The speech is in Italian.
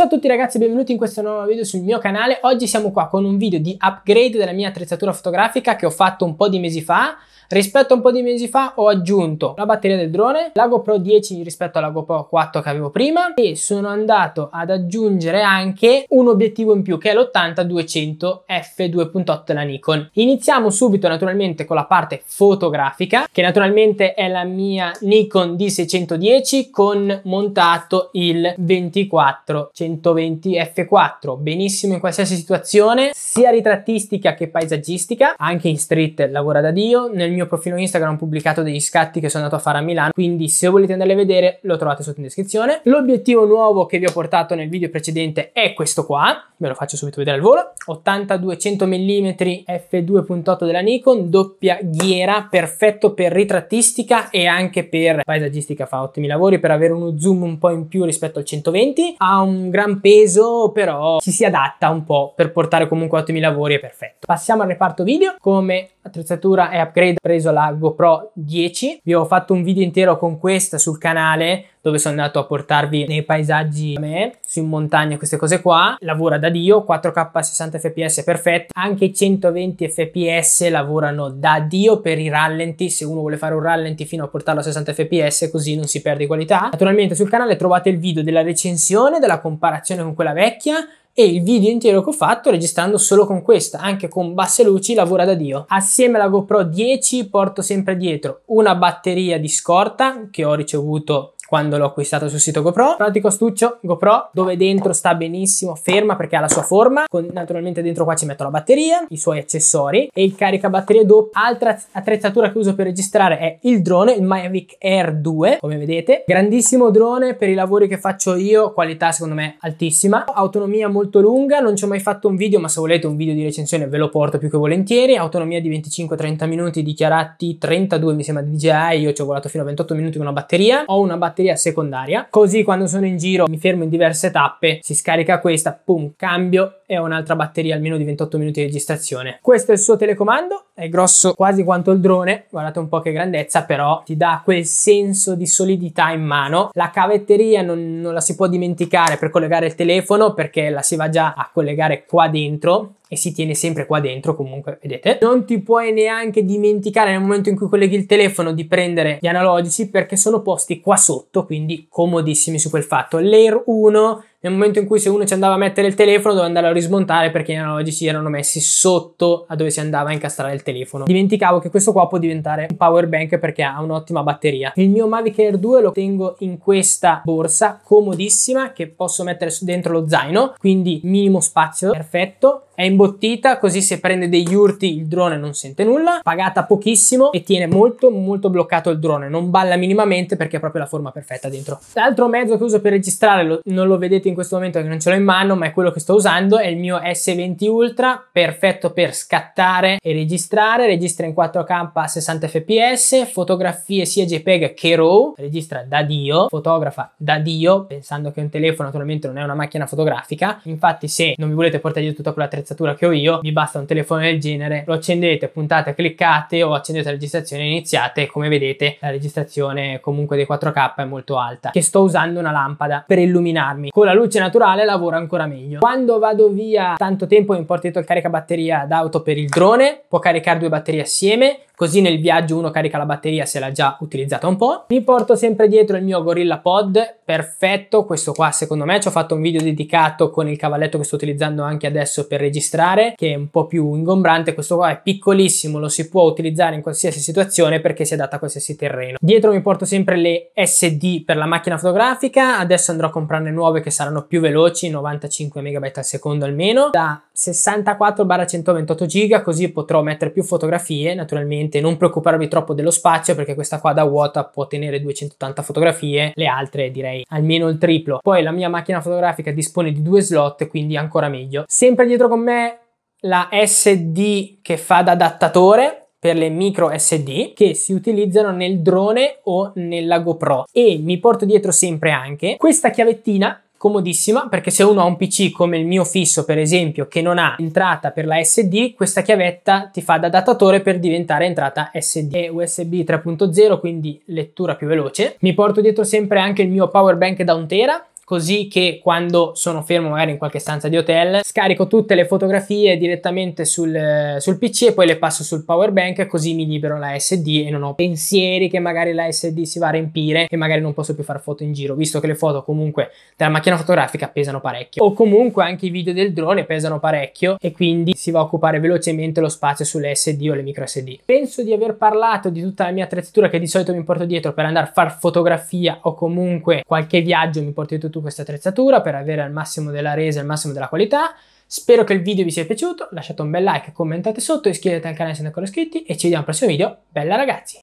Ciao a tutti ragazzi e benvenuti in questo nuovo video sul mio canale. Oggi siamo qua con un video di upgrade della mia attrezzatura fotografica che ho fatto un po' di mesi fa Rispetto a un po' di mesi fa ho aggiunto la batteria del drone, la GoPro 10 rispetto alla GoPro 4 che avevo prima e sono andato ad aggiungere anche un obiettivo in più che è l'80-200 f2.8 della Nikon. Iniziamo subito naturalmente con la parte fotografica che naturalmente è la mia Nikon D610 con montato il 24 120 f4 benissimo in qualsiasi situazione sia ritrattistica che paesaggistica anche in street lavora da dio nel mio mio profilo Instagram ho pubblicato degli scatti che sono andato a fare a Milano, quindi se volete andare a vedere lo trovate sotto in descrizione. L'obiettivo nuovo che vi ho portato nel video precedente è questo qua, ve lo faccio subito vedere al volo, 80-200 mm f2.8 della Nikon, doppia ghiera, perfetto per ritrattistica e anche per paesaggistica fa ottimi lavori, per avere uno zoom un po' in più rispetto al 120, ha un gran peso però ci si adatta un po' per portare comunque ottimi lavori è perfetto. Passiamo al reparto video, come attrezzatura e upgrade preso la GoPro 10, vi ho fatto un video intero con questa sul canale dove sono andato a portarvi nei paesaggi a me, su in montagna queste cose qua, lavora da Dio, 4K 60 fps perfetto, anche i 120 fps lavorano da Dio per i rallenti, se uno vuole fare un rallenti fino a portarlo a 60 fps così non si perde qualità. Naturalmente sul canale trovate il video della recensione, della comparazione con quella vecchia, e il video intero che ho fatto registrando solo con questa, anche con basse luci lavora da dio. Assieme alla GoPro 10 porto sempre dietro una batteria di scorta che ho ricevuto quando l'ho acquistato sul sito GoPro. Pratico astuccio GoPro dove dentro sta benissimo ferma perché ha la sua forma. Con, naturalmente dentro qua ci metto la batteria, i suoi accessori e il caricabatterie doppio. Altra attrezzatura che uso per registrare è il drone, il Mavic Air 2 come vedete. Grandissimo drone per i lavori che faccio io, qualità secondo me altissima. Autonomia molto lunga, non ci ho mai fatto un video ma se volete un video di recensione ve lo porto più che volentieri. Autonomia di 25-30 minuti dichiarati 32 mi sembra di DJI, io ci ho volato fino a 28 minuti con una batteria. Ho una batteria batteria secondaria. Così quando sono in giro mi fermo in diverse tappe, si scarica questa, pum, cambio e un'altra batteria almeno di 28 minuti di registrazione. Questo è il suo telecomando, è grosso quasi quanto il drone, guardate un po' che grandezza, però ti dà quel senso di solidità in mano. La cavetteria non, non la si può dimenticare per collegare il telefono perché la si va già a collegare qua dentro e si tiene sempre qua dentro comunque vedete non ti puoi neanche dimenticare nel momento in cui colleghi il telefono di prendere gli analogici perché sono posti qua sotto quindi comodissimi su quel fatto l'air 1 nel momento in cui se uno ci andava a mettere il telefono doveva andare a rismontare perché gli analogici erano messi sotto a dove si andava a incastrare il telefono. Dimenticavo che questo qua può diventare un power bank perché ha un'ottima batteria. Il mio Mavic Air 2 lo tengo in questa borsa comodissima che posso mettere dentro lo zaino, quindi minimo spazio, perfetto. È imbottita così se prende degli urti il drone non sente nulla, pagata pochissimo e tiene molto molto bloccato il drone, non balla minimamente perché ha proprio la forma perfetta dentro. L'altro mezzo che uso per registrare, lo, non lo vedete in questo momento che non ce l'ho in mano, ma è quello che sto usando, è il mio S20 Ultra, perfetto per scattare e registrare, registra in 4K a 60 fps, fotografie sia JPEG che RAW, registra da Dio, fotografa da Dio, pensando che un telefono naturalmente non è una macchina fotografica, infatti se non vi volete portare dietro tutta quell'attrezzatura che ho io, vi basta un telefono del genere, lo accendete, puntate, cliccate o accendete la registrazione e iniziate, come vedete la registrazione comunque dei 4K è molto alta, che sto usando una lampada per illuminarmi, con la luce luce naturale lavora ancora meglio. Quando vado via tanto tempo mi porto dietro il caricabatteria d'auto per il drone, può caricare due batterie assieme, così nel viaggio uno carica la batteria se l'ha già utilizzata un po'. Mi porto sempre dietro il mio Gorilla Pod perfetto questo qua secondo me ci ho fatto un video dedicato con il cavalletto che sto utilizzando anche adesso per registrare che è un po' più ingombrante questo qua è piccolissimo lo si può utilizzare in qualsiasi situazione perché si adatta a qualsiasi terreno dietro mi porto sempre le SD per la macchina fotografica adesso andrò a comprarne nuove che saranno più veloci 95 MB al secondo almeno da 64 128 GB così potrò mettere più fotografie naturalmente non preoccuparvi troppo dello spazio perché questa qua da vuota può tenere 280 fotografie le altre direi direi almeno il triplo. Poi la mia macchina fotografica dispone di due slot, quindi ancora meglio. Sempre dietro con me la SD che fa da adattatore per le micro SD che si utilizzano nel drone o nella GoPro e mi porto dietro sempre anche questa chiavettina comodissima perché se uno ha un PC come il mio fisso per esempio che non ha entrata per la SD questa chiavetta ti fa da datatore per diventare entrata SD e USB 3.0 quindi lettura più veloce mi porto dietro sempre anche il mio power bank da un tera così che quando sono fermo magari in qualche stanza di hotel scarico tutte le fotografie direttamente sul, sul PC e poi le passo sul power bank così mi libero la SD e non ho pensieri che magari la SD si va a riempire e magari non posso più fare foto in giro, visto che le foto comunque della macchina fotografica pesano parecchio o comunque anche i video del drone pesano parecchio e quindi si va a occupare velocemente lo spazio sulle SD o le micro SD. Penso di aver parlato di tutta la mia attrezzatura che di solito mi porto dietro per andare a fare fotografia o comunque qualche viaggio mi porto dietro questa attrezzatura per avere al massimo della resa, al massimo della qualità. Spero che il video vi sia piaciuto, lasciate un bel like, commentate sotto, iscrivetevi al canale se non ancora iscritti e ci vediamo al prossimo video. Bella ragazzi!